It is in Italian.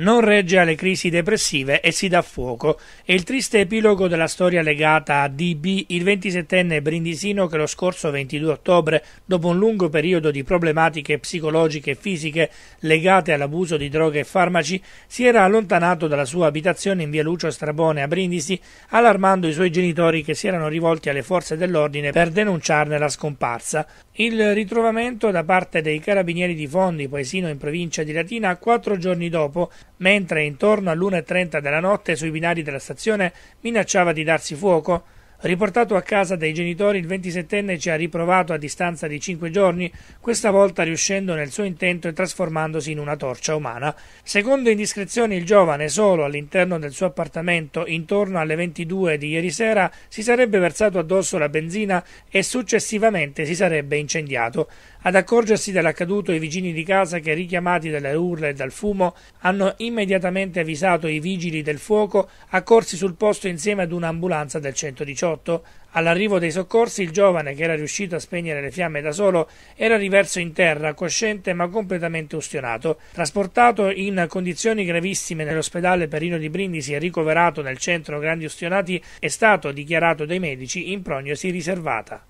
non regge alle crisi depressive e si dà fuoco. È il triste epilogo della storia legata a DB, il 27enne brindisino che lo scorso 22 ottobre, dopo un lungo periodo di problematiche psicologiche e fisiche legate all'abuso di droghe e farmaci, si era allontanato dalla sua abitazione in via Lucio Strabone a Brindisi, allarmando i suoi genitori che si erano rivolti alle forze dell'ordine per denunciarne la scomparsa. Il ritrovamento da parte dei carabinieri di Fondi, paesino in provincia di Latina, quattro giorni dopo, mentre intorno alle 1.30 della notte sui binari della stazione minacciava di darsi fuoco Riportato a casa dai genitori, il 27enne ci ha riprovato a distanza di 5 giorni, questa volta riuscendo nel suo intento e trasformandosi in una torcia umana. Secondo indiscrezioni, il giovane, solo all'interno del suo appartamento, intorno alle 22 di ieri sera, si sarebbe versato addosso la benzina e successivamente si sarebbe incendiato. Ad accorgersi dell'accaduto, i vicini di casa, che richiamati dalle urla e dal fumo, hanno immediatamente avvisato i vigili del fuoco, accorsi sul posto insieme ad un'ambulanza del 118. 1948, all'arrivo dei soccorsi, il giovane, che era riuscito a spegnere le fiamme da solo, era riverso in terra, cosciente ma completamente ustionato. Trasportato in condizioni gravissime nell'ospedale Perino di Brindisi e ricoverato nel centro Grandi Ustionati, è stato dichiarato dai medici in prognosi riservata.